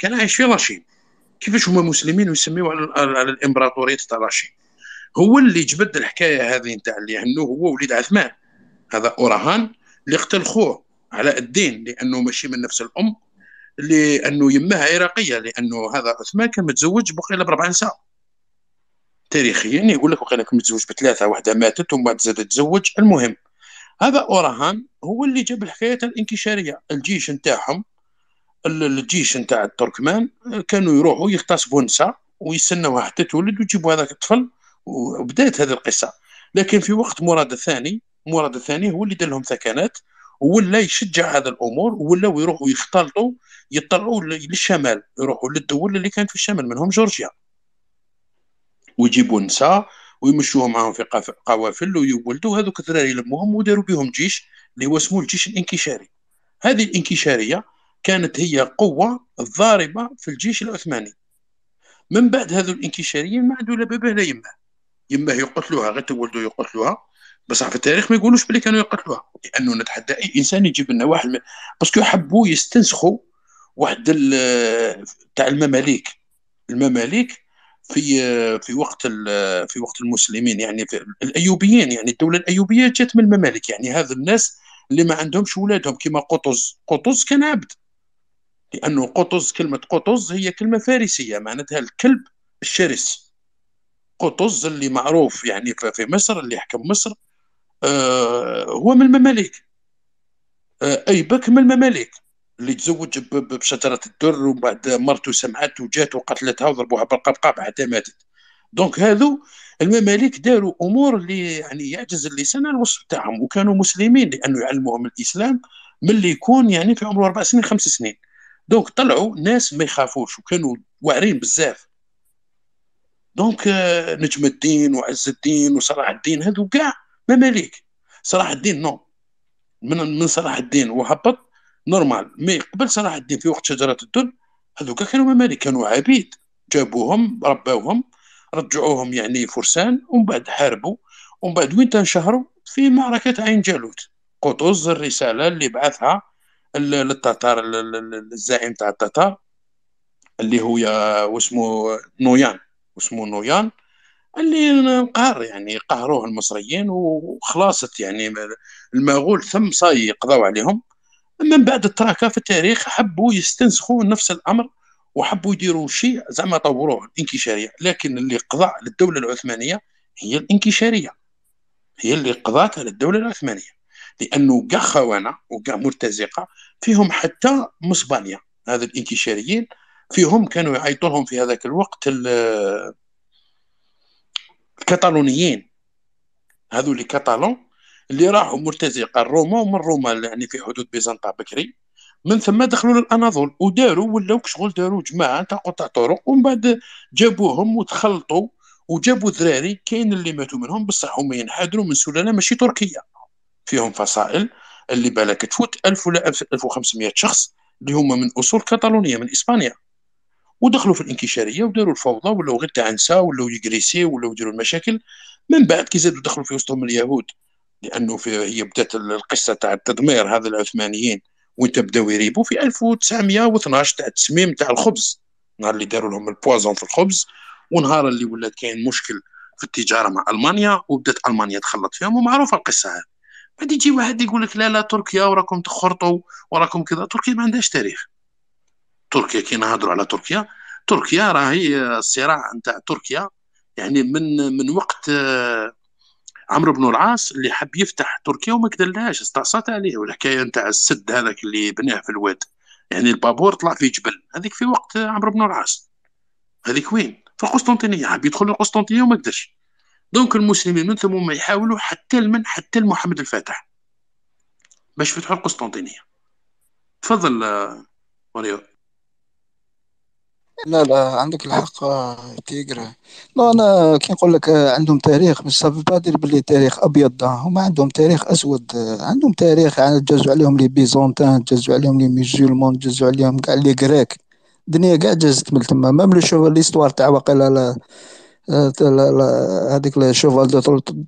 كان عايش في رشيد كيفاش هما مسلمين ويسميو على الامبراطوريه تاع رشيد هو اللي جبد الحكايه هذه نتاع اللي انه هو وليد عثمان هذا اورهان اللي قتل خوه علاء الدين لانه ماشي من نفس الام لانه يمها عراقيه لانه هذا عثمان كان متزوج بقيله باربع نساء تاريخيا يقول لك وقيله كان متزوج بثلاثه واحده ماتت ومن بعد زاد تزوج المهم هذا اورهان هو اللي جاب الحكايه الانكشاريه الجيش نتاعهم الجيش نتاع التركمان كانوا يروحوا يغتصبوا نساء ويستناوها حتى تولد ويجيبوا هذاك الطفل وبدات هذه القصه لكن في وقت مراد الثاني مراد الثاني هو اللي دار لهم ثكنات ولا يشجع هذا الامور ولاو يروحوا يختلطوا يطلعوا للشمال يروحوا للدول اللي كانت في الشمال منهم جورجيا ويجيبوا نساء ويمشوهم معاهم في قوافل ويولدوا هذوك الدراري يلموهم وداروا بهم جيش اللي هو اسمه الجيش الانكشاري هذه الانكشاريه كانت هي قوة ضاربة في الجيش العثماني من بعد هذو الانكشاريين ما عندو لا باباه لا يما يما يقتلوها غير تولدو يقتلوها بصح في التاريخ ما يقولوش بلي كانوا يقتلوها لانه نتحدى اي انسان يجيب لنا واحد باسكو حبوا يستنسخوا واحد تاع المماليك المماليك في في وقت في وقت المسلمين يعني في الايوبيين يعني الدوله الايوبيه جات من المماليك يعني هذا الناس اللي ما عندهمش ولادهم كما قطز قطز كان عبد لأنه قطز كلمة قطز هي كلمة فارسية معناتها الكلب الشرس قطز اللي معروف يعني في مصر اللي يحكم مصر آه هو من المماليك آه أيبك من المماليك اللي تزوج بشجرة الدر ومن بعد مرته سمعت وجات وقتلتها وضربوها بالقبقاب حتى ماتت دونك هذو المماليك داروا امور اللي يعني يعجز اللسان عن الوصف تاعهم وكانوا مسلمين لانه يعلموهم الاسلام من اللي يكون يعني في عمره اربع سنين خمس سنين دونك طلعوا ناس ما يخافوش وكانوا واعرين بزاف دونك نجم الدين وعز الدين وصلاح الدين هذو كاع مماليك صلاح الدين نو من من صلاح الدين وهبط نورمال مي قبل صلاح الدين في وقت شجره الدل هذوك كانوا مماليك كانوا عبيد جابوهم رباوهم رجعوهم يعني فرسان ومن بعد حاربوا ومن بعد وين تنشهروا في معركه عين جالوت قطز الرساله اللي بعثها للتتار الزعيم تاع التتار اللي هو واسمه نويان واسمه نويان اللي انقهر يعني قهروه المصريين وخلاصت يعني المغول ثم صاي قضاو عليهم من بعد التراكه في التاريخ حبوا يستنسخوا نفس الامر وحبوا يديروا شيء زعما طوروه الانكشاريه لكن اللي قضى للدوله العثمانيه هي الانكشاريه هي اللي قضاتها على الدوله العثمانيه لانه كاع خوانه وكاع مرتزقه فيهم حتى مسبانيا هذا الانكشاريين فيهم كانوا يعيطوا لهم في هذاك الوقت الكاتالونيين هذو اللي كاتالون اللي راحوا مرتزقه لروما ومن روما يعني في حدود بيزنطه بكري من ثم دخلوا للاناضول وداروا ولاو شغل داروا جماعه تاع قطع طرق ومن بعد جابوهم وتخلطوا وجابوا ذراري كاين اللي ماتوا منهم بصح هما ينحدروا من سلاله ماشي تركيه فيهم فصائل اللي بالك تفوت 1000 ولا 1500 شخص اللي هما من اصول كاتالونيه من اسبانيا ودخلوا في الانكشاريه وداروا الفوضى ولاو غير تعنسا ولاو يجريسي ولاو يديروا المشاكل من بعد كي زادوا دخلوا في وسطهم اليهود لانه في هي بدات القصه تاع التدمير هذا العثمانيين وين تبداو يريبوا في 1912 تاع التسميم تاع الخبز نهار اللي داروا لهم البوازون في الخبز ونهار اللي ولات كاين مشكل في التجاره مع المانيا وبدات المانيا تخلط فيهم ومعروفه القصه هذه غادي يجي واحد يقول لك لا لا تركيا وراكم تخرطوا وراكم كذا تركيا ما عندهاش تاريخ تركيا كي نهضروا على تركيا تركيا راهي الصراع نتاع تركيا يعني من من وقت آه، عمرو بن العاص اللي حب يفتح تركيا وما قدرلهاش استعصت عليه والحكايه نتاع السد هذاك اللي بناه في الواد يعني البابور طلع في جبل هذيك في وقت عمرو بن العاص هذيك وين في القسطنطينيه حب يدخل القسطنطينيه وما قدرش دونك المسلمين من ثم يحاولوا حتى لمن حتى لمحمد الفاتح باش فتحوا القسطنطينيه تفضل ماريو لا لا عندك الحق تيقرا لا انا كي نقول لك عندهم تاريخ صافي بادر باللي تاريخ ابيض هما عندهم تاريخ اسود عندهم تاريخ يعني تجزوا عليهم لي بيزونتان تجزوا عليهم لي ميزولمون تجزوا عليهم كاع لي غريك الدنيا كاع جازت من تما ميم لو شوف ليستوار تاع واقيلا هذيك الشوفال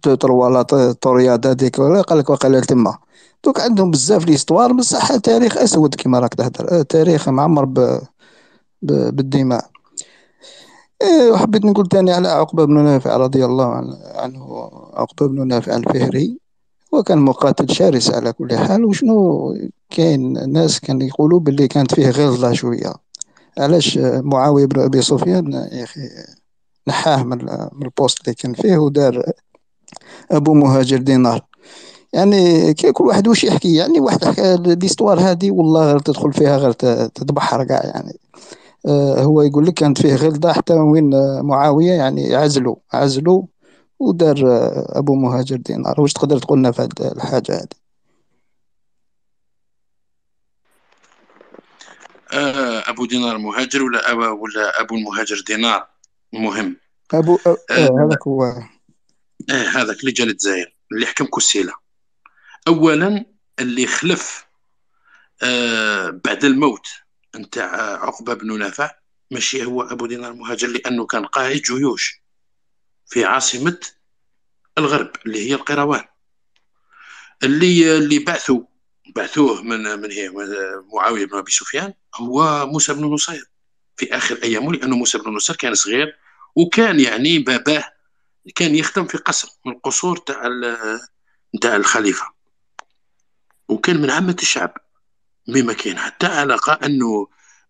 دو تروا لا تورياد هذيك قال لك واقيلا تما دوك عندهم بزاف ليستوار بصح تاريخ اسود كيما راك تهدر آه، تاريخ معمر ب... بالدماء آه، وحبيت نقول تاني على عقبة بن نافع رضي الله عنه عقبة بن نافع الفهري هو كان مقاتل شرس على كل حال وشنو كاين ناس كان يقولوا باللي كانت فيه غلظة شوية علاش معاوية بن أبي سفيان يا أخي نحاه من البوست اللي كان فيه ودار ابو مهاجر دينار يعني كي كل واحد واش يحكي يعني واحد حكى ليستوار هذه والله غير تدخل فيها غير تتبحر كاع يعني آه، هو يقول لك كانت فيه غلطه حتى وين معاويه يعني عزلوا عزلوا ودار ابو مهاجر دينار واش تقدر تقول لنا في هذه الحاجه هذه آه، ابو دينار مهاجر ولا أبا ولا ابو المهاجر دينار مهم ابو آه هذاك هو ايه هذاك اللي جا للجزائر اللي حكم كوسيلا اولا اللي خلف آه بعد الموت نتاع آه، عقبه بن نافع ماشي هو ابو دينار المهاجر لانه كان قائد جيوش في عاصمه الغرب اللي هي القيروان اللي اللي بعثوا بعثوه من من هي آه، معاويه بن ابي سفيان هو موسى بن نصير في اخر ايامه لانه موسى بن نصير كان صغير وكان يعني باباه كان يخدم في قصر من القصور تاع تاع الخليفه وكان من عامه الشعب مما كان حتى علاقه انه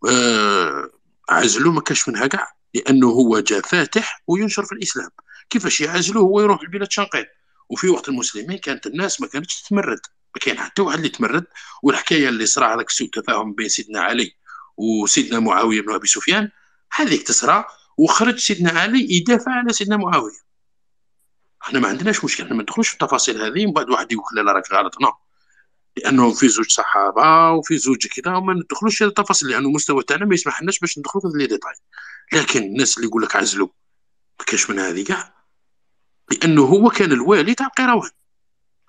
آه عزلوه ما كاش منها كاع لانه هو جا فاتح وينشر في الاسلام كيفاش يعزلوه هو يروح لبلاد شنقيط وفي وقت المسلمين كانت الناس ما كانتش تتمرد ما كان حتى واحد اللي تمرد والحكايه اللي صرا هذاك سوء التفاهم بين سيدنا علي وسيدنا معاويه بن ابي سفيان هذيك تصرى وخرج سيدنا علي يدافع على سيدنا معاويه احنا ما عندناش مشكل احنا ما ندخلوش في التفاصيل هذه ومن بعد واحد يقول لا راك غلط نو لانهم في زوج صحابه وفي زوج كذا وما ندخلوش في التفاصيل لانه المستوى تاعنا ما يسمحلناش باش ندخلوا في لي ديتاي لكن الناس اللي يقول لك عزلوا ما كاش من هذه كاع لانه هو كان الوالي تاع القيروان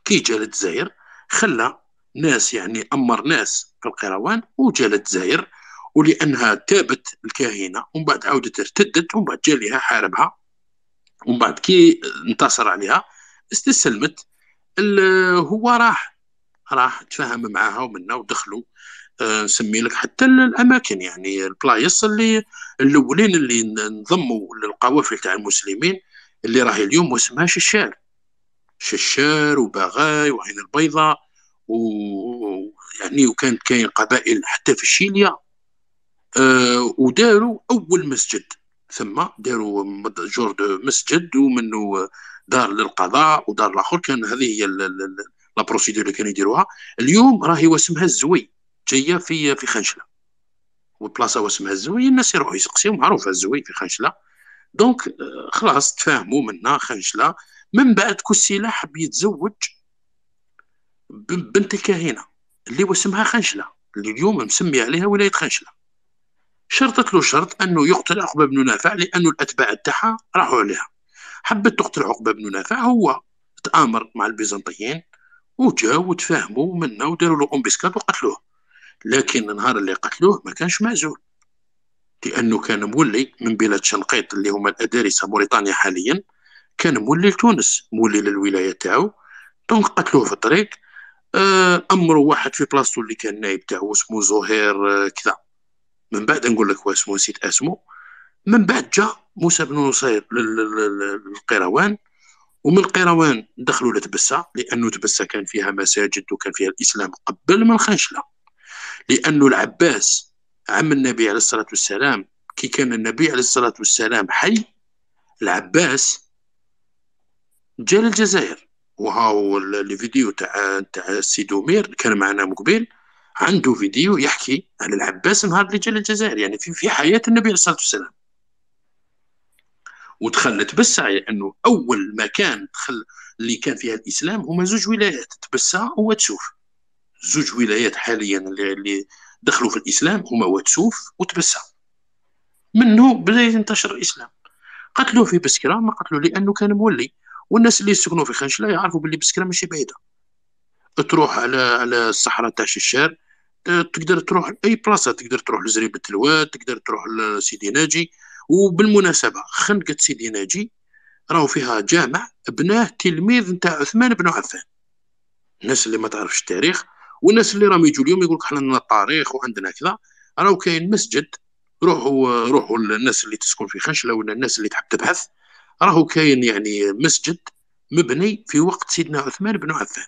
كي جا للجزائر خلى ناس يعني امر ناس في القيروان وجا للجزائر ولانها تابت الكاهنه ومن بعد عاودت ارتدت ومن بعد جا لها حاربها ومن بعد كي انتصر عليها استسلمت هو راح راح تفاهم معاها ومنا ودخلوا نسمي آه، لك حتى الاماكن يعني البلايص اللي الاولين اللي انضموا للقوافل تاع المسلمين اللي راهي اليوم واسمها ششار ششار وبغاي وعين البيضاء ويعني وكانت كاين قبائل حتى في الشيليا آه، وداروا اول مسجد ثم داروا جور دو مسجد ومنه دار للقضاء ودار الاخر كان هذه هي لا بروسيدور اللي كانوا يديروها اليوم راهي واسمها الزوي جايه في في خنشله والبلاصه واسمها الزوي الناس يروحوا يسقسيو معروفه الزوي في خنشله دونك آه، خلاص تفاهموا منا خنشله من بعد كوسيله حب يتزوج بنت الكاهنه اللي واسمها خنشله اللي اليوم مسمي عليها ولايه خنشله شرطت له شرط انه يقتل عقبه بن نافع لانه الاتباع تاعها راحوا عليها حبت تقتل عقبه بن نافع هو تامر مع البيزنطيين وجاو وتفاهموا منه وداروا له امبسكاد وقتلوه لكن النهار اللي قتلوه ما كانش معزول لانه كان مولي من بلاد شنقيط اللي هما الادارسه موريتانيا حاليا كان مولي لتونس مولي للولايه تاعو دونك قتلوه في الطريق آه، امروا واحد في بلاصتو اللي كان نائب تاعو اسمه زهير آه، كذا من بعد نقول لك واسمه نسيت اسمه من بعد جاء موسى بن نصير للقيروان ومن القيروان دخلوا لتبسة لأنه تبسة كان فيها مساجد وكان فيها الإسلام قبل من خنشلة لأنه العباس عم النبي عليه الصلاة والسلام كي كان النبي عليه الصلاة والسلام حي العباس جا للجزائر وهاو الفيديو تاع تاع السيد كان معنا مقبل عنده فيديو يحكي عن العباس نهار اللي جا للجزائر يعني في في حياه النبي عليه الصلاه والسلام وتخلت تبسع انه اول مكان دخل اللي كان فيها الاسلام هما زوج ولايات تبسع وواتسوف زوج ولايات حاليا اللي دخلوا في الاسلام هما واتسوف وتبسع منه بدا ينتشر الاسلام قتلوه في بسكرة ما قتلوه لانه كان مولي والناس اللي يسكنوا في خنشلة يعرفوا باللي بسكرة ماشي بعيده تروح على على الصحراء تاع الششار آه، تقدر تروح لاي بلاصه تقدر تروح لزريبه الواد تقدر تروح لسيدي ناجي وبالمناسبه خنقه سيدي ناجي راهو فيها جامع بناه تلميذ نتاع عثمان بن عفان الناس اللي ما تعرفش التاريخ والناس اللي راهم يجوا اليوم يقول لك عندنا التاريخ وعندنا كذا راهو كاين مسجد روحوا روحوا الناس اللي تسكن في خشله ولا الناس اللي تحب تبحث راهو كاين يعني مسجد مبني في وقت سيدنا عثمان بن عفان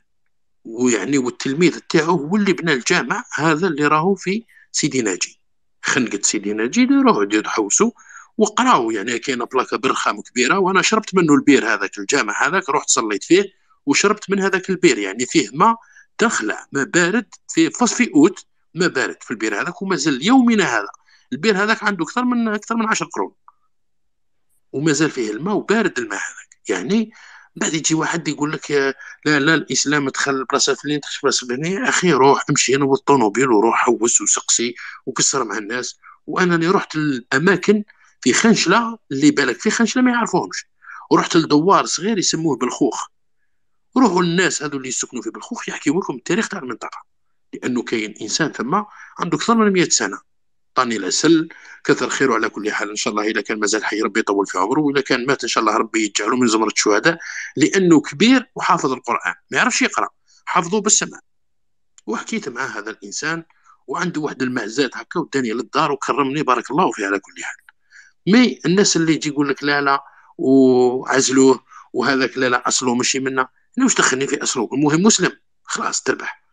ويعني والتلميذ تاعو هو اللي بنى الجامع هذا اللي راهو في سيدي ناجي خنقت سيدي ناجي روحوا حوسوا وقراو يعني كاينه بلاكه برخام كبيره وانا شربت منه البير هذاك الجامع هذاك رحت صليت فيه وشربت من هذاك البير يعني فيه ما تخلع ما بارد في في اوت ما بارد في البير هذاك ومازال يومنا هذا البير هذاك عنده اكثر من اكثر من 10 قرون ومازال فيه الماء وبارد الماء هذاك يعني بعد يجي واحد يقول لك لا لا الاسلام دخل البلاصات اللي تخش بلاصه يا إيه اخي روح امشي هنا بالطوموبيل وروح حوس وسقسي وكسر مع الناس وانا اللي رحت للاماكن في خنشله اللي بالك في خنشله ما يعرفوهمش ورحت لدوار صغير يسموه بالخوخ روحوا للناس هذو اللي يسكنوا في بالخوخ يحكيوا لكم التاريخ تاع المنطقه لانه كاين انسان ثم عنده اكثر من 100 سنه طاني العسل كثر خيره على كل حال ان شاء الله اذا كان مازال حي ربي يطول في عمره واذا كان مات ان شاء الله ربي يجعله من زمره الشهداء لانه كبير وحافظ القران ما يعرفش يقرا حافظه بالسمع وحكيت مع هذا الانسان وعنده واحد المعزات هكا وداني للدار وكرمني بارك الله فيه على كل حال مي الناس اللي يجي يقول لك لا لا وعزلوه وهذاك لا لا اصله ماشي منا انا واش دخلني في اصله المهم مسلم خلاص تربح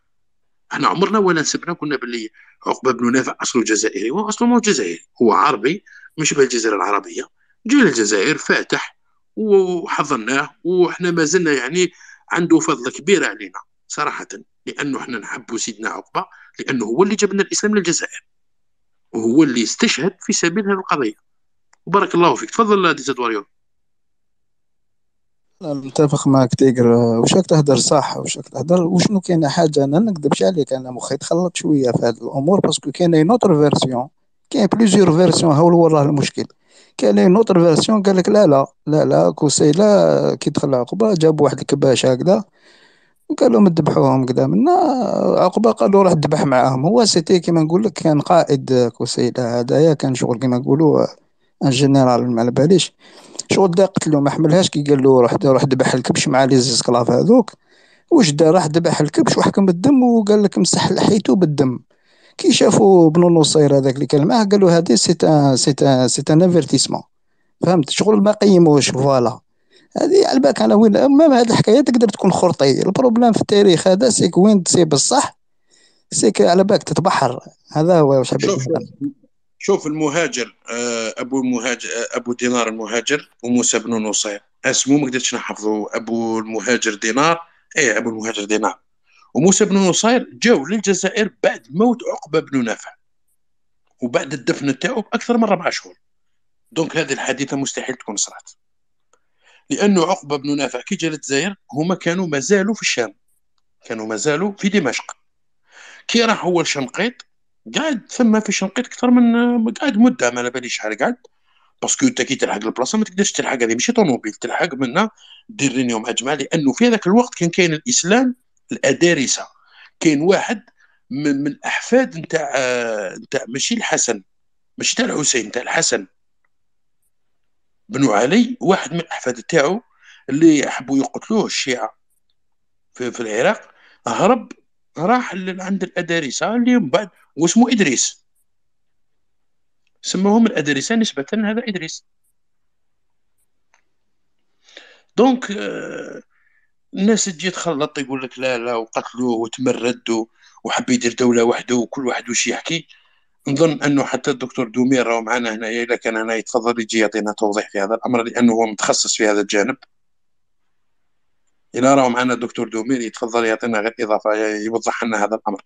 احنا عمرنا ولا نسبنا كنا باللي عقبه بن نافع اصله جزائري هو اصله مو جزائري هو عربي من شبه الجزيره العربيه جا للجزائر فاتح وحضناه وحنا ما زلنا يعني عنده فضل كبير علينا صراحه لانه احنا نحبوا سيدنا عقبه لانه هو اللي جاب لنا الاسلام للجزائر وهو اللي استشهد في سبيل هذه القضيه وبارك الله فيك تفضل ديزادواريو انا متفق معك تيجر وشك تهدر صح وشك تهدر وشنو كاينه حاجه انا نكذبش عليك انا مخي تخلط شويه في هاد الامور باسكو كاينه اي نوتر فيرسيون كاين بليزيور فيرسيون ها هو راه المشكل كاين اي نوتر فيرسيون قال لك لا لا لا لا لا كي دخل عقبه جاب واحد الكباش هكذا ما مذبحوهم كدا منا عقبه قالوا راه ذبح معاهم هو سيتي كيما نقول لك كان قائد كوسي هذايا كان شغل كيما نقولوا ان جينيرال ما على باليش شغل دا قتلو ما حملهاش كي قال له روح روح ذبح الكبش مع لي زيسكلاف هذوك واش دار راح ذبح الكبش وحكم بالدم وقال لك مسح لحيته بالدم كي شافوا بنو نصير هذاك اللي كان معاه قالوا هذه سيت سيت سيت ان افيرتيسمون فهمت شغل ما قيموش فوالا هذه على بالك انا وين اما هذه الحكايه تقدر تكون خرطي البروبليم في التاريخ هذا سيك وين تصيب الصح سيك على بالك تتبحر هذا هو واش شوف المهاجر آه، ابو المهاجر آه، ابو دينار المهاجر وموسى بن نصير اسمه ما قدرتش نحفظه ابو المهاجر دينار اي ابو المهاجر دينار وموسى بن نصير جاو للجزائر بعد موت عقبه بن نافع وبعد الدفن تاعو باكثر من ربع شهور دونك هذه الحادثه مستحيل تكون صرات لانه عقبه بن نافع كي جا للجزائر هما كانوا مازالوا في الشام كانوا مازالوا في دمشق كي راح هو لشنقيط قاعد ثم في شنقيط اكثر من قاعد مده ما على بالي شحال قاعد باسكو انت كي تلحق البلاصه ما تقدرش تلحق هذه ماشي طوموبيل تلحق منها دير رينيوم اجمع لانه في هذاك الوقت كان كاين الاسلام الادارسه كاين واحد من, من احفاد نتاع نتاع ماشي الحسن ماشي تاع الحسين تاع الحسن بن علي واحد من الاحفاد تاعو اللي حبوا يقتلوه الشيعه في, في العراق هرب راح عند الادارسه اللي من بعد واسمه ادريس سموهم الادرسه نسبه هذا ادريس دونك آه، الناس تجي تخلط يقول لك لا لا وقتلوه وتمرد وحب يدير دوله وحده وكل واحد وش يحكي نظن انه حتى الدكتور دومير راهو معنا هنايا الا كان هنا يتفضل يجي يعطينا توضيح في هذا الامر لانه هو متخصص في هذا الجانب الى راهو معنا الدكتور دومير يتفضل يعطينا غير اضافه يوضح لنا هذا الامر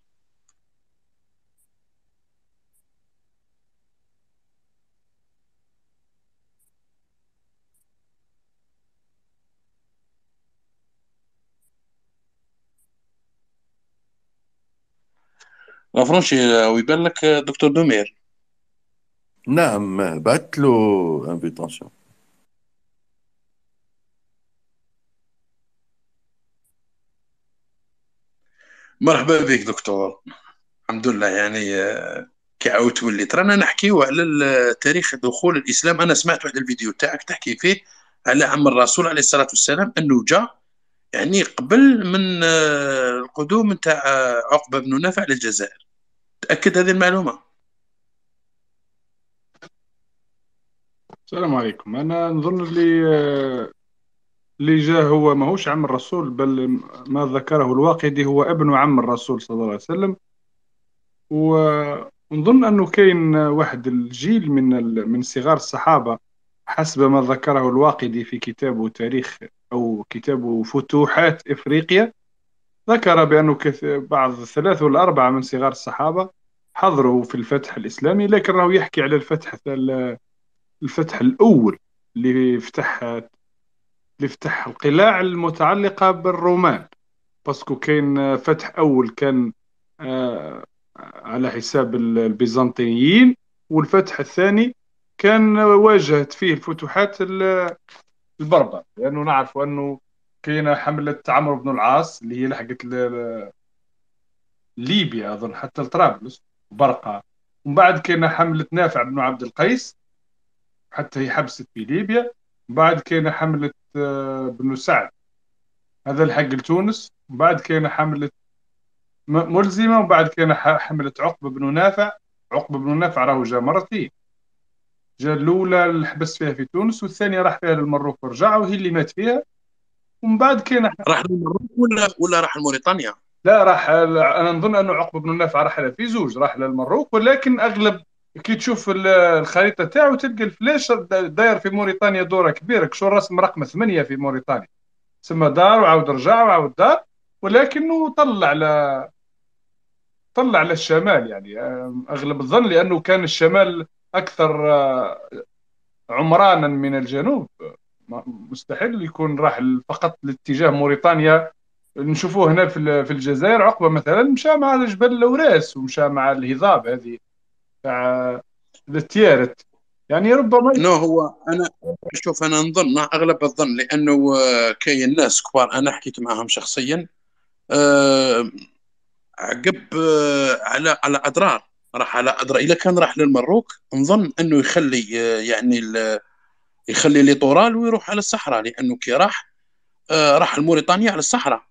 فرونشي آه، ويبان لك آه، دكتور دومير نعم بعثت له انفيتاسيون مرحبا بك دكتور الحمد لله يعني آه، كي عاود وليت رانا نحكيو على تاريخ دخول الاسلام انا سمعت واحد الفيديو تاعك تحكي فيه على عم الرسول عليه الصلاه والسلام انه جاء يعني قبل من القدوم نتاع عقبه بن نافع للجزائر تأكد هذه المعلومة السلام عليكم أنا نظن اللي اللي جاء هو ماهوش عم الرسول بل ما ذكره الواقدي هو ابن عم الرسول صلى الله عليه وسلم ونظن أنه كاين واحد الجيل من من صغار الصحابة حسب ما ذكره الواقدي في كتابه تاريخ أو كتابه فتوحات إفريقيا ذكر بأنه بعض ثلاثة ولا أربعة من صغار الصحابة حضروا في الفتح الإسلامي لكن راهو يحكي على الفتح الفتح الأول اللي فتح اللي فتح القلاع المتعلقة بالرومان باسكو كاين فتح أول كان آه، على حساب البيزنطيين والفتح الثاني كان واجهت فيه الفتوحات البربر لأنه يعني نعرف أنه كاينه حملة عمرو بن العاص اللي هي لحقت ليبيا أظن حتى لطرابلس برقة ومن بعد كاين حملة نافع بن عبد القيس حتى هي حبست في ليبيا من بعد كاين حملة آه، بن سعد هذا الحق لتونس من بعد كاين حملة ملزمة ومن بعد كاين حملة عقبة بن نافع عقبة بن نافع راهو جا مرتين جا الأولى اللي حبس فيها في تونس والثانية راح فيها للمروك ورجع وهي اللي مات فيها ومن بعد كاين راح للمغرب ولا ولا راح لموريتانيا لا راح انا نظن انه عقبه بن نافع راح في زوج راح للمروك ولكن اغلب كي تشوف الخريطه تاعو تلقى الفلاش داير في موريتانيا دوره كبيره كشو الرسم رقم ثمانيه في موريتانيا سما دار وعاود رجع وعاود دار ولكنه طلع على طلع على الشمال يعني اغلب الظن لانه كان الشمال اكثر آه، عمرانا من الجنوب مستحيل يكون راح فقط لاتجاه موريتانيا نشوفوه هنا في الجزائر عقبه مثلا مشى مع جبل الاوراس ومشى مع الهضاب هذه تاع التيارت يعني ربما نو هو انا شوف انا نظن اغلب الظن لانه آه، كاين ناس كبار انا حكيت معهم شخصيا أه عقب آه، على على اضرار راح على اضرار اذا كان راح للمروك نظن انه يخلي آه، يعني يخلي لي طورال ويروح على الصحراء لانه كي راح آه راح الموريتانيا على الصحراء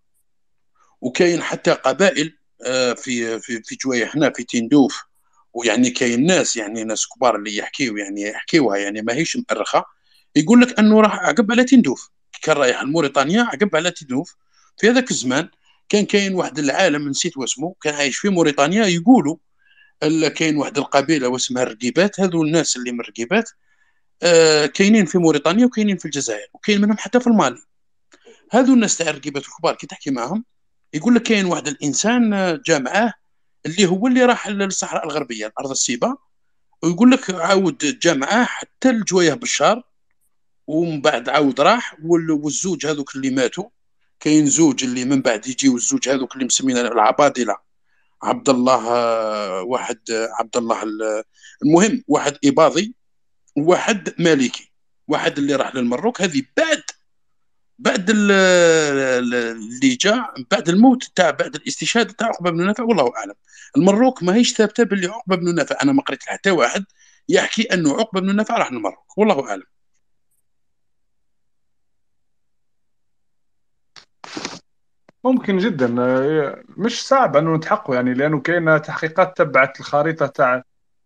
وكاين حتى قبائل آه في في في جوايا هنا في تندوف ويعني كاين ناس يعني ناس كبار اللي يحكيو يعني يحكيوها يعني ماهيش مؤرخه يقول لك انه راح عقب على تندوف كان رايح الموريتانيا عقب على تندوف في هذاك الزمان كان كاين واحد العالم نسيت واسمه كان عايش في موريتانيا يقولوا كاين واحد القبيله واسمها الرقيبات هذو الناس اللي من الرقيبات آه، كاينين في موريتانيا وكاينين في الجزائر وكاين منهم حتى في المالي هذو الناس تاع الرقيبات الكبار كي تحكي معاهم يقول لك كاين واحد الانسان معاه اللي هو اللي راح للصحراء الغربيه الارض السيبه ويقول لك عاود معاه حتى الجوايه بالشهر ومن بعد عاود راح والزوج هذوك اللي ماتوا كاين زوج اللي من بعد يجي والزوج هذوك اللي مسمينا العبادله عبد الله آه، واحد آه، عبد الله المهم واحد اباضي واحد مالكي واحد اللي راح للمروك هذه بعد بعد اللي جاء بعد الموت تاع بعد الاستشهاد تاع عقبه بن نافع والله اعلم المروك ماهيش ثابته باللي عقبه بن نافع انا ما قريت حتى واحد يحكي انه عقبه بن نافع راح للمروك والله اعلم ممكن جدا آه، مش صعب انه نتحقق يعني لانه كاين تحقيقات تبعت الخريطه تاع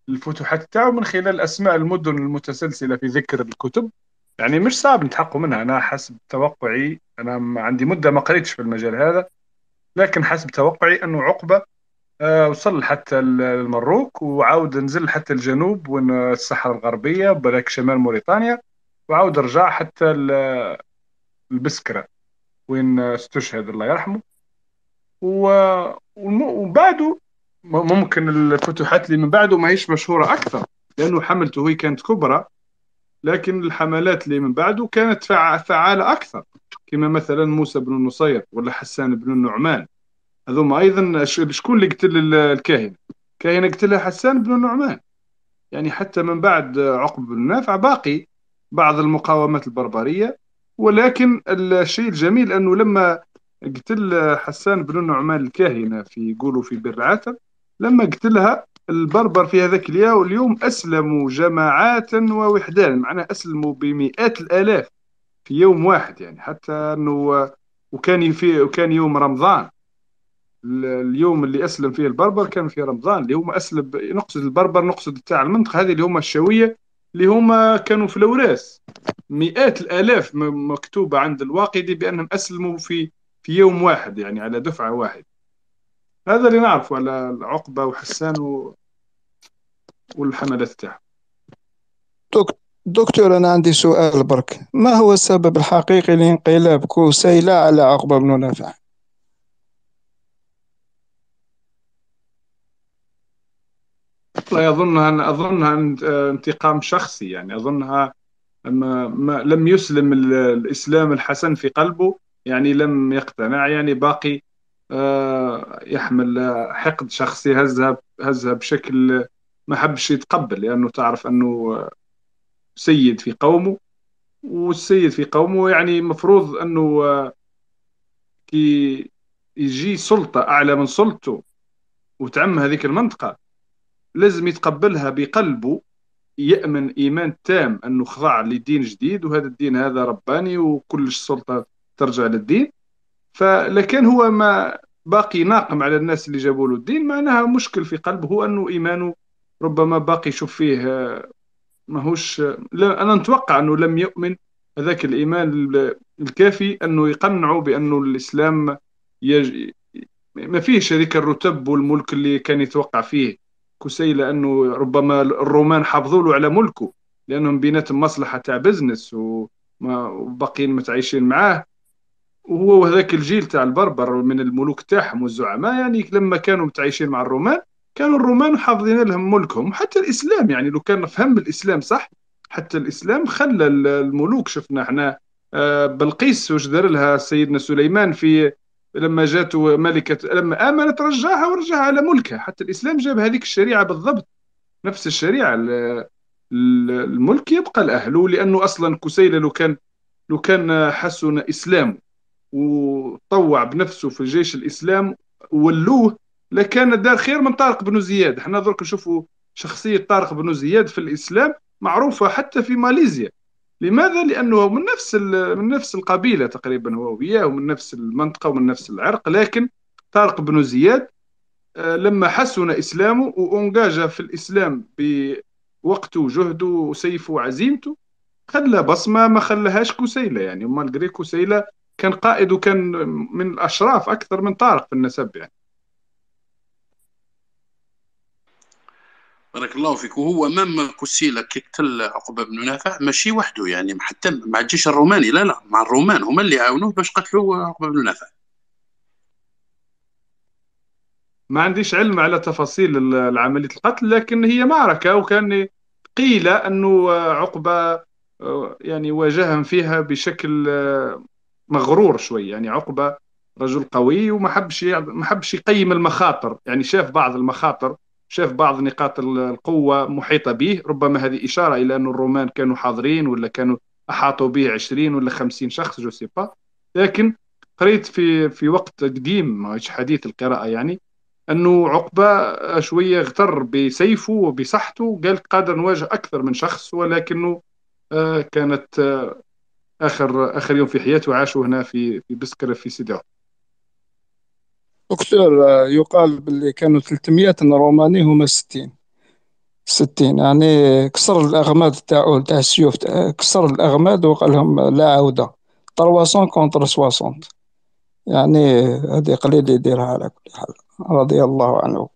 الفتوحات تاعو من خلال اسماء المدن المتسلسله في ذكر الكتب يعني مش صعب نتحققوا منها انا حسب توقعي انا عندي مده ما قريتش في المجال هذا لكن حسب توقعي انه عقبه آه، وصل حتى المروك وعاود نزل حتى الجنوب والصحراء الغربيه بلاك شمال موريتانيا وعاود رجع حتى البسكره وين استشهد الله يرحمه وبعده ممكن الفتوحات اللي من بعده ماهيش مشهوره اكثر لانه حملته هي كانت كبرى لكن الحملات اللي من بعده كانت فعاله اكثر كما مثلا موسى بن النصير ولا حسان بن النعمان هذوما ايضا شكون اللي قتل الكاهن الكاهنه قتلها حسان بن النعمان يعني حتى من بعد عقب بن نافع باقي بعض المقاومات البربريه ولكن الشيء الجميل انه لما قتل حسان بن النعمان الكاهنه في يقولوا في بر لما قتلها البربر في هذاك اليوم اليوم اسلموا جماعات ووحدان معناه اسلموا بمئات الالاف في يوم واحد يعني حتى انه وكان في وكان يوم رمضان اليوم اللي اسلم فيه البربر كان في رمضان اللي هما اسلم نقصد البربر نقصد تاع المنطقه هذه اللي هما الشويه اللي هما كانوا في الاوراس مئات الالاف مكتوبه عند الواقدي بانهم اسلموا في في يوم واحد يعني على دفعه واحد هذا اللي نعرفه على العقبة وحسان و... والحملات تاعهم دكتور, دكتور أنا عندي سؤال برك ما هو السبب الحقيقي لانقلاب كوسيلة على عقبة بن نافع لا يظنها أظنها انتقام شخصي يعني أظنها ما ما لم يسلم الإسلام الحسن في قلبه يعني لم يقتنع يعني باقي آه، يحمل حقد شخصي هزها هزها بشكل ما حبش يتقبل لانه تعرف انه سيد في قومه والسيد في قومه يعني مفروض انه آه، كي يجي سلطه اعلى من سلطته وتعم هذيك المنطقه لازم يتقبلها بقلبه يامن ايمان تام انه خضع لدين جديد وهذا الدين هذا رباني وكلش السلطه ترجع للدين فلكن هو ما باقي ناقم على الناس اللي جابوا له الدين معناها مشكل في قلبه هو انه ايمانه ربما باقي يشوف فيه ماهوش لا انا نتوقع انه لم يؤمن هذاك الايمان الكافي انه يقنعه بانه الاسلام يج... ما فيهش هذيك الرتب والملك اللي كان يتوقع فيه كسيلة انه ربما الرومان حافظوا له على ملكه لانهم بيناتهم مصلحه تاع بزنس وباقيين متعايشين معاه وهو وهذاك الجيل تاع البربر من الملوك تاعهم والزعماء يعني لما كانوا متعايشين مع الرومان كانوا الرومان حافظين لهم ملكهم حتى الاسلام يعني لو كان فهم الاسلام صح حتى الاسلام خلى الملوك شفنا احنا آه، بلقيس واش دار لها سيدنا سليمان في لما جات ملكة لما آمنت رجعها ورجعها على ملكها حتى الإسلام جاب هذيك الشريعة بالضبط نفس الشريعة الملك يبقى لأهله لأنه أصلا كسيلة لو كان لو كان حسن إسلامه وطوع بنفسه في جيش الاسلام ولوه لكان دار خير من طارق بن زياد احنا درك نشوفوا شخصيه طارق بن زياد في الاسلام معروفه حتى في ماليزيا لماذا؟ لأنه من نفس من نفس القبيلة تقريبا هو وياه ومن نفس المنطقة ومن نفس العرق لكن طارق بن زياد آه، لما حسن إسلامه وأنجاج في الإسلام بوقته وجهده وسيفه وعزيمته خلى بصمة ما خلاهاش كسيلة يعني مالغري كسيلة كان قائد وكان من الاشراف اكثر من طارق في النسب يعني بارك الله فيك وهو مام قسيلة كي قتل عقبة بن نافع ماشي وحده يعني حتى مع الجيش الروماني لا لا مع الرومان هما اللي عاونوه باش قتلوا عقبة بن نافع ما عنديش علم على تفاصيل عملية القتل لكن هي معركة وكان قيل أنه عقبة آه، يعني واجههم فيها بشكل آه، مغرور شوي يعني عقبه رجل قوي وما حبش ما حبش يقيم المخاطر يعني شاف بعض المخاطر شاف بعض نقاط القوه محيطه به ربما هذه اشاره الى ان الرومان كانوا حاضرين ولا كانوا احاطوا به 20 ولا 50 شخص جو سي با لكن قريت في في وقت قديم ماهيش حديث القراءه يعني انه عقبه شويه اغتر بسيفه وبصحته قال قادر نواجه اكثر من شخص ولكنه آه، كانت آه، اخر اخر يوم في حياته عاشوا هنا في في بسكره في سيدي دكتور يقال باللي كانوا 300 روماني هما 60 60 يعني كسر الاغماد تاعو تاع السيوف كسر الاغماد وقال لهم لا عوده 300 كونتر 60 يعني هذه قليل يديرها على كل حال رضي الله عنه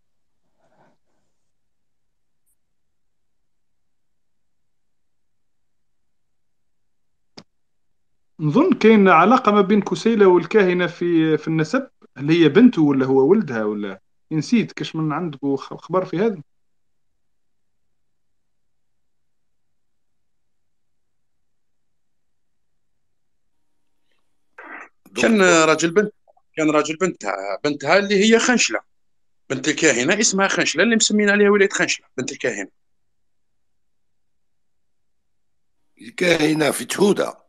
نظن كاين علاقه ما بين كسيله والكاهنه في في النسب هل هي بنته ولا هو ولدها ولا نسيت كاش من عندكم خبر في هذا كان راجل بنت كان راجل بنتها بنتها اللي هي خنشله بنت الكاهنه اسمها خنشله اللي مسمين عليها ولايه خنشله بنت الكاهنه الكاهنه في تهوده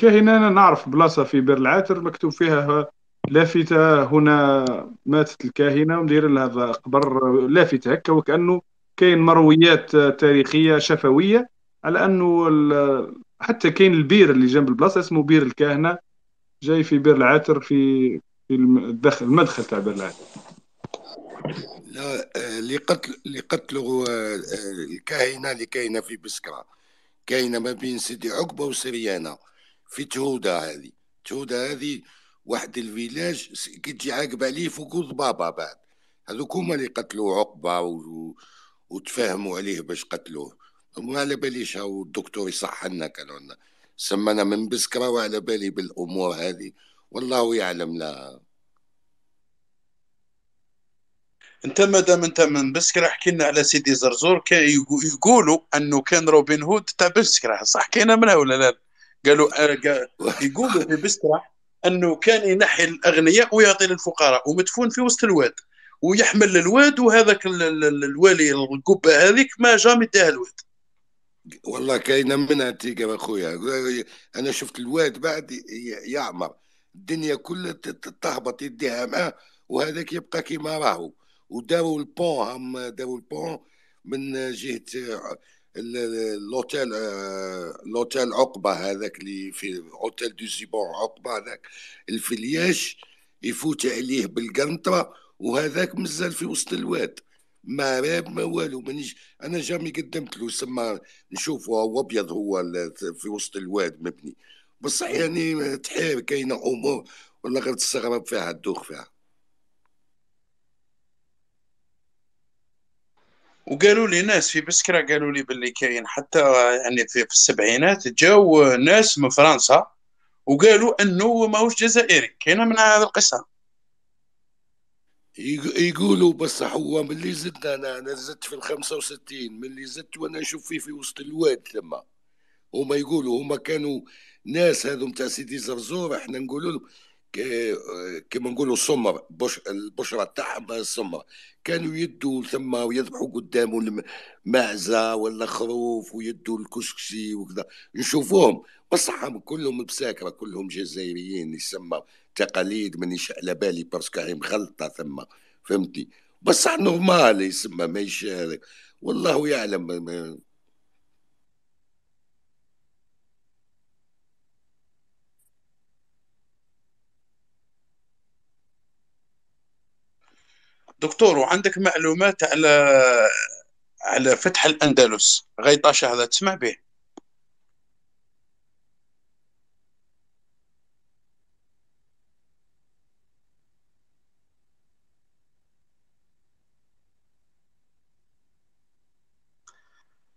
كهنا انا نعرف بلاصه في بير العاتر مكتوب فيها لافته هنا ماتت الكاهنه ومدير لها قبر لافته هكا وكانه كاين مرويات تاريخيه شفويه على انه حتى كاين البير اللي جنب البلاصه اسمه بير الكاهنه جاي في بير العاتر في في الدخل المدخل تاع بير العاتر لا اللي قتل اللي قتلوا آه، آه، الكاهنه اللي كاينه في بسكره كاينه ما بين سيدي عقبه وسريانه في تهودة هذه تهودة هذه واحد الفيلاج كي تجي عاقبة عليه فوق ضبابة بعد هذوك هما اللي قتلوا عقبة و... وتفاهموا عليه باش قتلوه ما على باليش هاو الدكتور يصح لنا لنا سمنا من بسكرة وعلى بالي بالأمور هذه والله يعلم لا انت مادام انت من بسكرة حكينا على سيدي زرزور كي يقولوا انه كان روبن هود تاع بسكرة صح كاينه منها ولا لا؟ قالوا يقولوا في بسترة انه كان ينحي الاغنياء ويعطي للفقراء ومدفون في وسط الواد ويحمل الواد وهذاك الوالي القبه هذيك ما جام يديها الواد والله كاينه منها تيجا اخويا انا شفت الواد بعد يعمر الدنيا كلها تهبط يديها معاه وهذاك يبقى كيما راهو وداروا البون هم داروا البون من جهه الاوتيل آه، الاوتيل عقبه هذاك اللي في اوتيل دو زيبون عقبه هذاك الفلياش يفوت عليه بالقنطره وهذاك مازال في وسط الواد ما راب ما والو مانيش انا جامي قدمت له سما نشوفه هو ابيض هو في وسط الواد مبني بصح يعني تحير كاينه امور ولا غير تستغرب فيها تدوخ فيها وقالوا لي ناس في بسكرة قالوا لي باللي كاين حتى يعني في, في السبعينات جاو ناس من فرنسا وقالوا انه ماهوش جزائري كاينه من هذا القصه يقولوا بصح هو من اللي زدنا انا انا زدت في ال 65 من اللي زدت وانا نشوف فيه في وسط الواد ثما هما يقولوا هما كانوا ناس هذو نتاع سيدي زرزور احنا نقولوا لهم كما نقولوا السمر البشره تاعهم السمر كانوا يدوا ثم ويذبحوا قدامه المعزة ولا خروف ويدوا الكسكسي وكذا نشوفوهم بصحهم كلهم بساكره كلهم جزائريين يسمى تقاليد مانيش على بالي باسكو هي مخلطه ثم فهمتي بصح نورمال يسمى ماهيش والله يعلم دكتور وعندك معلومات على على فتح الاندلس غيطاشه هذا تسمع به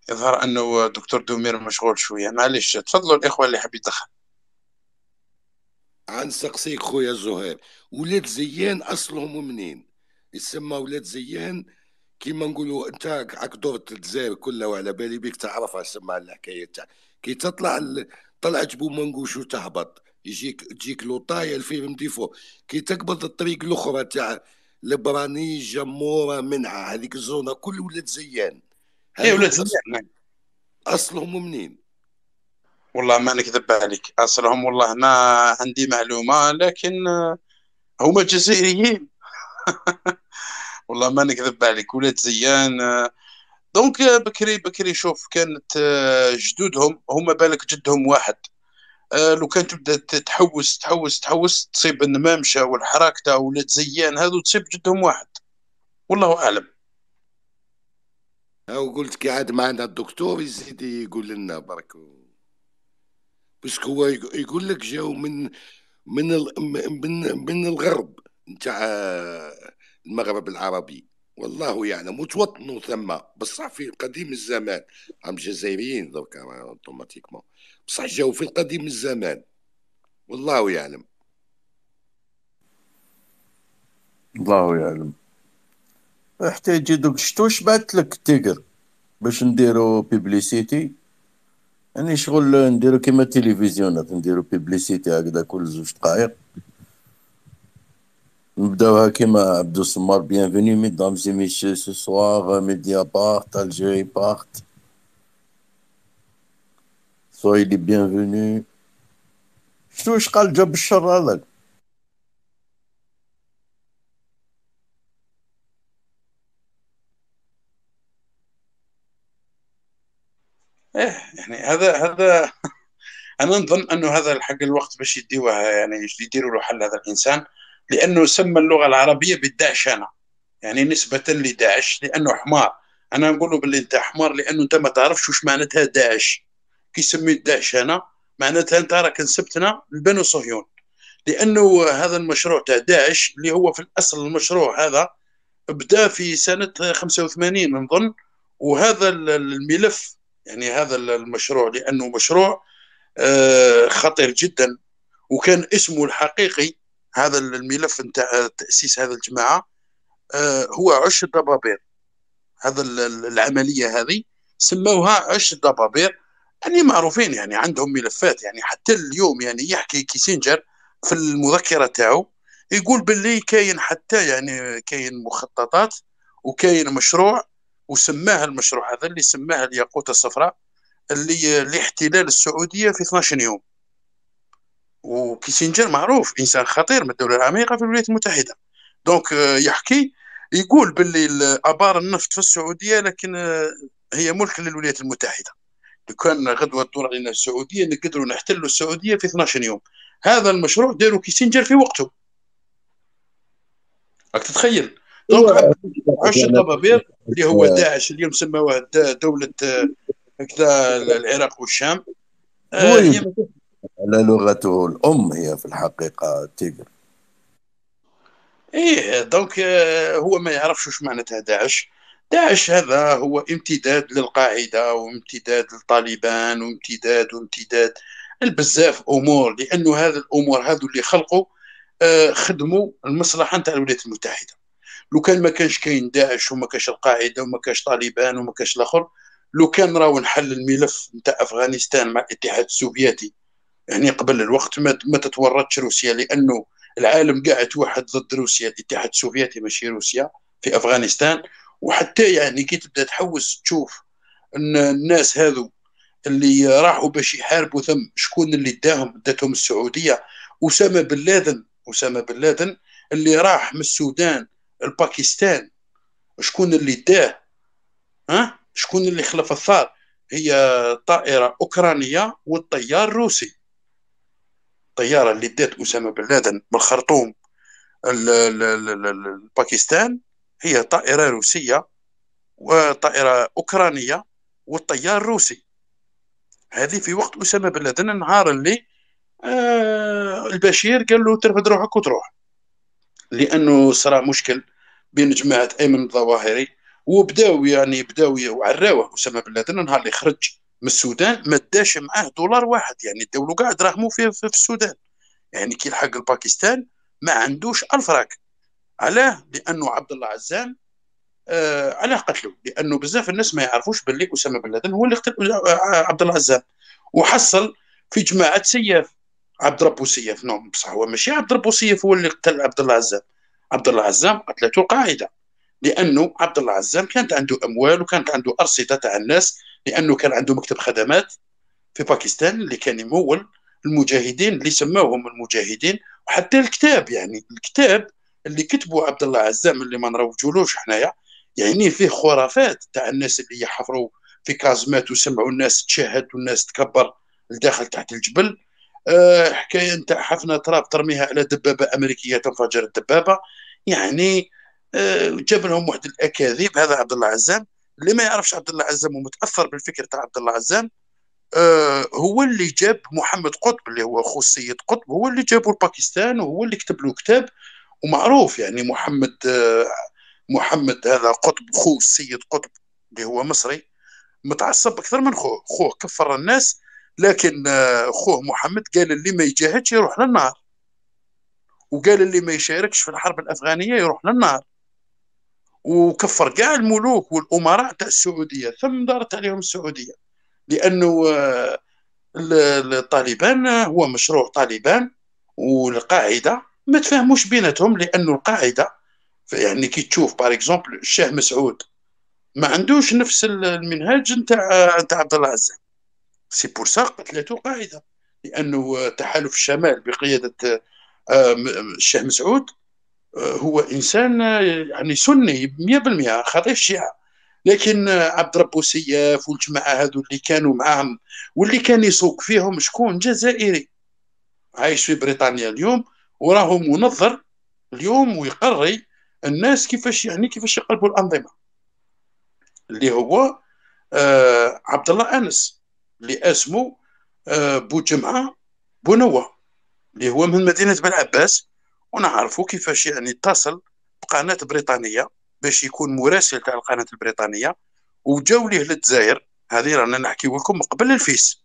يظهر انه دكتور دومير مشغول شويه معليش تفضلوا الاخوه اللي حاب يتدخل عن سقسيك خويا زهير ولاد زيان اصلهم منين يسمى ولاد زيان كيما نقولوا انت عك دورت الجزائر كلها وعلى بالي بيك تعرفها سمع الحكايه تاع كي تطلع طلعت بومنقوش وتهبط يجيك تجيك لوطايا الفيلم ديفو كي تقبض الطريق الاخرى تاع لبراني جموره منعه هذيك الزونه كل ولاد زيان اي ولاد زيان اصلهم منين والله ما نكذب عليك اصلهم والله ما عندي معلومه لكن آه، هما جزائريين والله ما نكذب عليك ولاد زيان آه، دونك آه، بكري بكري شوف كانت آه، جدودهم هما بالك جدهم واحد لو كانت تبدا تحوس تحوس تحوس تصيب النمامشه والحراكته ولاد زيان هذو تصيب جدهم واحد والله اعلم او قلت كي عاد معنا الدكتور يزيد يقول لنا برك بس هو يقول لك جاو من من من من الغرب نتاع المغرب العربي والله يعلم وتوطنوا ثم بصح في قديم الزمان راهم جزائريين دركا اوتوماتيكمون بصح جاو في قديم الزمان والله يعلم الله يعلم يجي دوك شتو شبعت لك تيكر باش نديرو بيبليسيتي يعني شغل نديرو كيما التلفزيون نديرو بيبليسيتي هكذا كل زوج دقائق نبداوها كيما عبدو السمار بيانفوني ميدام زي ميسيو سو سوار ميديا بارت الجيري بارت سوي لي بيانفوني شتو واش قال جاب الشر هذاك ايه يعني هذا هذا انا نظن انه هذا الحق الوقت باش يديوها يعني يديروا له حل هذا الانسان لأنه سمى اللغة العربية بالدعشنة يعني نسبة لداعش لأنه حمار أنا نقول باللي أنت حمار لأنه أنت ما تعرفش وش معناتها داعش كي سميت انا معناتها أنت راك نسبتنا لبنو صهيون لأنه هذا المشروع تاع داعش اللي هو في الأصل المشروع هذا بدا في سنة 85 نظن وهذا الملف يعني هذا المشروع لأنه مشروع آه، خطير جدا وكان اسمه الحقيقي هذا الملف نتاع تاسيس هذه الجماعه آه، هو عش الضبابير هذا العمليه هذه سموها عش الضبابير يعني معروفين يعني عندهم ملفات يعني حتى اليوم يعني يحكي كيسينجر في المذكره تاعو يقول باللي كاين حتى يعني كاين مخططات وكاين مشروع وسماه المشروع هذا اللي سماه الياقوت الصفراء اللي لاحتلال السعوديه في 12 يوم وكيسنجر معروف انسان خطير من الدوله العميقه في الولايات المتحده دونك euh, يحكي يقول باللي ابار النفط في السعوديه لكن آه، هي ملك للولايات المتحده لو كان غدوه تدور علينا السعوديه نقدروا نحتلوا السعوديه في 12 يوم هذا المشروع داروا كيسنجر في وقته راك تتخيل دونك إيه. عش الضبابير اللي هو داعش اليوم سموه دوله آه، هكذا العراق والشام آه، هي على لغته الام هي في الحقيقه تيجر ايه دونك آه، هو ما يعرفش واش معناتها داعش داعش هذا هو امتداد للقاعده وامتداد للطالبان وامتداد وامتداد البزاف امور لانه هذا الامور هذو اللي خلقوا آه، خدموا المصلحه نتاع الولايات المتحده لو كان ما كانش كاين داعش وما كانش القاعده وما كانش طالبان وما كانش الاخر لو كان راهو نحل الملف نتاع افغانستان مع الاتحاد السوفيتي يعني قبل الوقت ما, ما تتورطش روسيا لانه العالم قاعد توحد ضد روسيا الاتحاد السوفيتي ماشي روسيا في افغانستان وحتى يعني كي تبدا تحوس تشوف ان الناس هذو اللي راحوا باش يحاربوا ثم شكون اللي داهم داتهم السعوديه اسامه بن لادن اسامه بن لادن اللي راح من السودان الباكستان شكون اللي داه ها شكون اللي خلف الثار هي طائره اوكرانيه والطيار روسي الطياره اللي دات اسامه بن لادن من الخرطوم لباكستان هي طائره روسيه وطائره اوكرانيه والطيار روسي هذه في وقت اسامه بن لادن النهار اللي آه البشير قال له ترفد روحك وتروح لانه صرا مشكل بين جماعه ايمن الظواهري وبداو يعني بداو وعراوه اسامه بن لادن النهار اللي خرج من السودان ما داش معاه دولار واحد يعني الدولة كاع دراهمو في, في السودان يعني كي لحق الباكستان ما عندوش راك علاه لانه عبد الله عزام آه علاه قتلو لانه بزاف الناس ما يعرفوش باللي اسامه بن لادن هو اللي قتل آه، عبد الله عزام وحصل في جماعه سياف عبد ربو سياف نعم بصح هو ماشي عبد ربو سياف هو اللي قتل عبد الله عزام عبد الله عزام قتلته القاعده لانه عبد الله عزام كانت عنده اموال وكانت عنده ارصده تاع الناس لانه كان عنده مكتب خدمات في باكستان اللي كان يمول المجاهدين اللي سماوهم المجاهدين وحتى الكتاب يعني الكتاب اللي كتبه عبد الله عزام اللي ما نروجولوش حنايا يعني فيه خرافات تاع الناس اللي يحفروا في كازمات وسمعوا الناس تشهد والناس تكبر لداخل تحت الجبل أه حكايه نتاع حفنه تراب ترميها على دبابه امريكيه تنفجر الدبابه يعني أه جاب لهم واحد الاكاذيب هذا عبد الله عزام اللي ما يعرفش عبد الله عزام ومتاثر بالفكر تاع عبد الله عزام آه هو اللي جاب محمد قطب اللي هو اخو السيد قطب هو اللي جابه لباكستان وهو اللي كتب له كتاب ومعروف يعني محمد آه محمد هذا قطب خو السيد قطب اللي هو مصري متعصب اكثر من خوه خوه كفر الناس لكن آه خوه محمد قال اللي ما يجاهدش يروح للنار وقال اللي ما يشاركش في الحرب الافغانيه يروح للنار وكفر كاع الملوك والامراء تاع السعوديه ثم دارت عليهم السعوديه لانه آه، الطالبان آه، هو مشروع طالبان والقاعده ما تفهموش بيناتهم لانه القاعده يعني كي تشوف بار اكزومبل الشاه مسعود ما عندوش نفس المنهاج نتاع آه، نتاع عبد الله عزام سي بور سا قتلته القاعده لانه تحالف الشمال بقياده الشاه مسعود هو انسان يعني سني 100% خاطر الشيعه لكن عبد ربو سياف والجماعه هذو اللي كانوا معاهم واللي كان يسوق فيهم شكون جزائري عايش في بريطانيا اليوم وراه منظر اليوم ويقري الناس كيفاش يعني كيفاش يقلبوا الانظمه اللي هو آه عبد الله انس اللي اسمه آه بو جمعه بنوه اللي هو من مدينه بن عباس ونعرفوا كيفاش يعني اتصل بقناه بريطانيه باش يكون مراسل تاع القناه البريطانيه وجاو ليه للجزائر هذه رانا نحكيو لكم قبل الفيس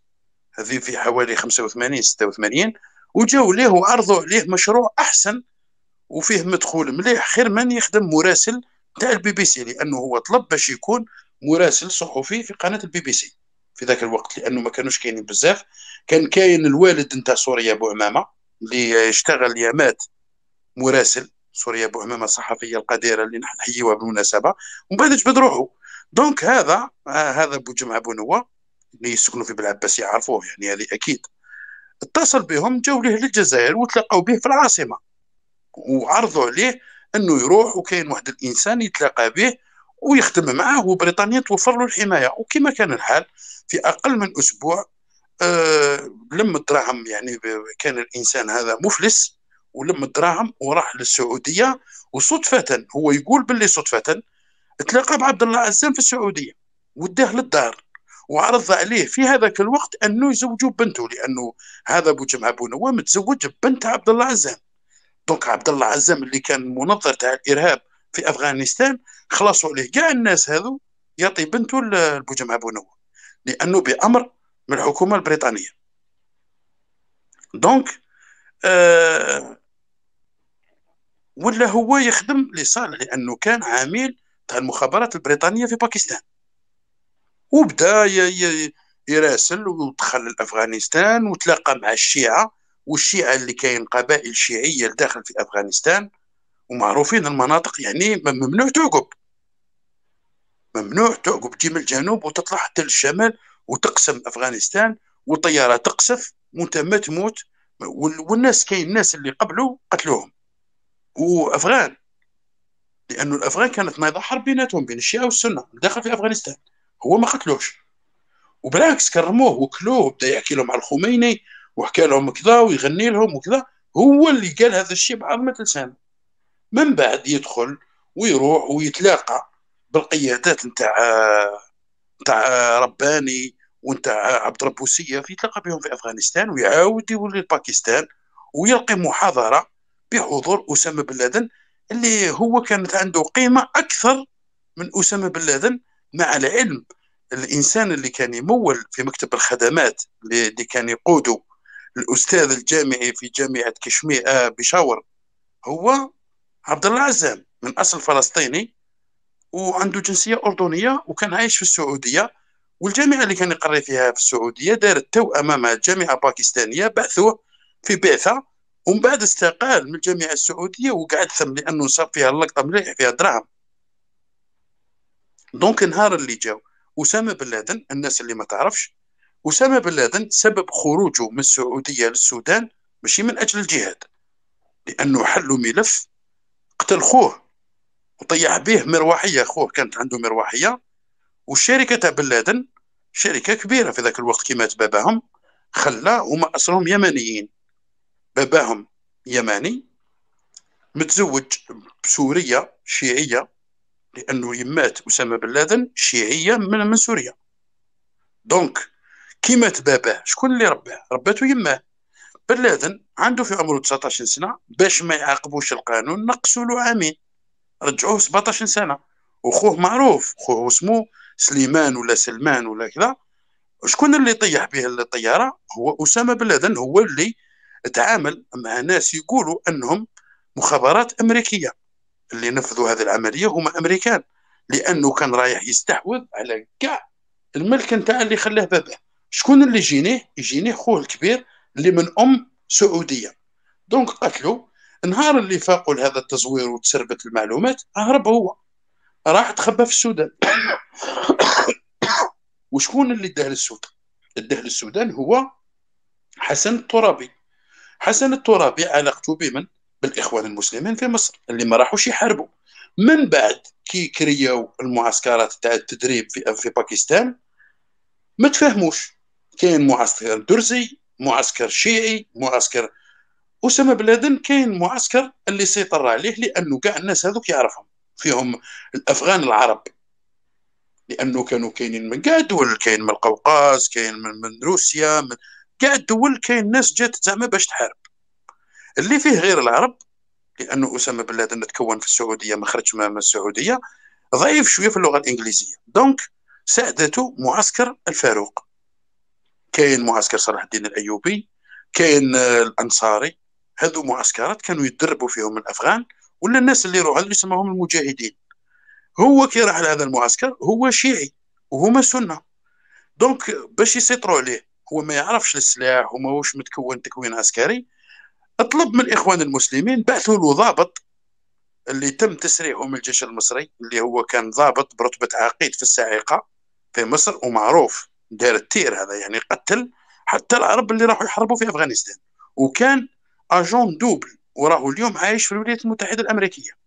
هذه في حوالي 85 86 وجاو ليه وعرضوا عليه مشروع احسن وفيه مدخول مليح خير من يخدم مراسل تاع البي بي سي لانه هو طلب باش يكون مراسل صحفي في قناه البي بي سي في ذاك الوقت لانه ما كانوش كاينين بزاف كان كاين الوالد نتاع سوريا بو عمامه اللي اشتغل يامات مراسل سوريا بو عمامه الصحفيه القديره اللي نحن نحييوها بالمناسبه ومن بعد جبد روحه دونك هذا آه هذا ابو جمعه بنوه اللي يسكنوا في بلعباس يعرفوه يعني هذه اكيد اتصل بهم جاو ليه للجزائر وتلاقوا به في العاصمه وعرضوا عليه انه يروح وكاين واحد الانسان يتلاقى به ويخدم معاه وبريطانيا توفر له الحمايه وكما كان الحال في اقل من اسبوع أه لم الدراهم يعني كان الانسان هذا مفلس ولم الدراهم وراح للسعوديه وصدفه هو يقول باللي صدفه تلاقى بعبد الله عزام في السعوديه وداه للدار وعرض عليه في هذاك الوقت انه يزوجوا بنته لانه هذا ابو جمعه بو نواه متزوج ببنت عبد الله عزام دونك عبد الله عزام اللي كان منظر تاع الارهاب في افغانستان خلصوا عليه كاع الناس هذو يعطي بنته لابو جمعه بو نواه لانه بامر من الحكومه البريطانيه دونك آه ولا هو يخدم لصالح لانه كان عميل تاع المخابرات البريطانيه في باكستان وبدا يراسل ودخل لافغانستان وتلاقى مع الشيعه والشيعه اللي كاين قبائل شيعيه داخل في افغانستان ومعروفين المناطق يعني ممنوع تعقب ممنوع تعقب تجي من الجنوب وتطلع حتى للشمال وتقسم افغانستان والطياره تقصف وانت ما تموت والناس كاين الناس اللي قبلوا قتلوهم وافغان لانه الافغان كانت نايضه حرب بيناتهم بين الشيعه والسنه داخل في افغانستان هو ما قتلوش وبالعكس كرموه وكلوه بدا يحكي لهم على الخميني وحكى لهم كذا ويغني لهم وكذا هو اللي قال هذا الشيء بعظمه لسانه من بعد يدخل ويروح ويتلاقى بالقيادات نتاع نتاع رباني ونتاع عبد ربوسيه يتلاقى بهم في افغانستان ويعاود يولي لباكستان ويلقي محاضره بحضور اسامه بن لادن اللي هو كانت عنده قيمه اكثر من اسامه بن لادن مع العلم الانسان اللي كان يمول في مكتب الخدمات اللي كان يقوده الاستاذ الجامعي في جامعه كشمير آه، بشاور هو عبد الله عزام من اصل فلسطيني وعنده جنسيه اردنيه وكان عايش في السعوديه والجامعه اللي كان يقري فيها في السعوديه دارت توأمه مع جامعه باكستانيه بعثوه في بعثه ومن بعد استقال من الجامعه السعوديه وقعد ثم لانه صار فيها اللقطه مليح فيها دراهم دونك النهار اللي جاو اسامه بن لادن الناس اللي ما تعرفش اسامه بن لادن سبب خروجه من السعوديه للسودان ماشي من اجل الجهاد لانه حلوا ملف قتل خوه وطيح به مروحيه خوه كانت عنده مروحيه والشركه تاع بن لادن شركه كبيره في ذاك الوقت كي مات باباهم خلى هما اصلهم يمنيين باباهم يماني متزوج بسورية شيعية لأنه يمات أسامة بن لادن شيعية من, من سوريا دونك كي مات باباه شكون اللي رباه رباته يماه بن لادن عنده في عمره 19 سنة باش ما يعاقبوش القانون نقصوا له عامين رجعوه 17 سنة وخوه معروف خوه اسمه سليمان ولا سلمان ولا كذا شكون اللي طيح به الطيارة هو أسامة بن لادن هو اللي تعامل مع ناس يقولوا انهم مخابرات امريكيه اللي نفذوا هذه العمليه هما امريكان لانه كان رايح يستحوذ على كاع الملك نتاع اللي خلاه باباه شكون اللي جينيه يجينيه خوه الكبير اللي من ام سعوديه دونك قتلو نهار اللي فاقوا لهذا التزوير وتسربت المعلومات هرب هو راح تخبى في السودان وشكون اللي داه للسودان؟ اللي داه للسودان هو حسن الترابي حسن الترابي علاقته بمن بالاخوان المسلمين في مصر اللي ما راحوش يحاربوا من بعد كي كريو المعسكرات تاع التدريب في في باكستان ما تفهموش كاين معسكر درزي معسكر شيعي معسكر اسامه بن لادن كاين معسكر اللي سيطر عليه لانه كاع الناس هذوك يعرفهم فيهم الافغان العرب لانه كانوا كاينين من كاع الدول كاين من القوقاز كاين من, من روسيا من كاع الدول كاين ناس جات زعما باش تحارب اللي فيه غير العرب لانه اسامه بن لادن تكون في السعوديه ما خرجش من السعوديه ضعيف شويه في اللغه الانجليزيه دونك ساعدته معسكر الفاروق كاين معسكر صلاح الدين الايوبي كاين الانصاري هذو معسكرات كانوا يدربوا فيهم الافغان ولا الناس اللي يروحوا اللي يسموهم المجاهدين هو كي راح لهذا المعسكر هو شيعي وهما سنه دونك باش يسيطروا عليه هو ما يعرفش السلاح وماهوش متكون تكوين عسكري اطلب من الاخوان المسلمين بعثوا له ضابط اللي تم تسريحه من الجيش المصري اللي هو كان ضابط برتبه عقيد في الساعقه في مصر ومعروف دار التير هذا يعني قتل حتى العرب اللي راحوا يحاربوا في افغانستان وكان اجون دوبل وراه اليوم عايش في الولايات المتحده الامريكيه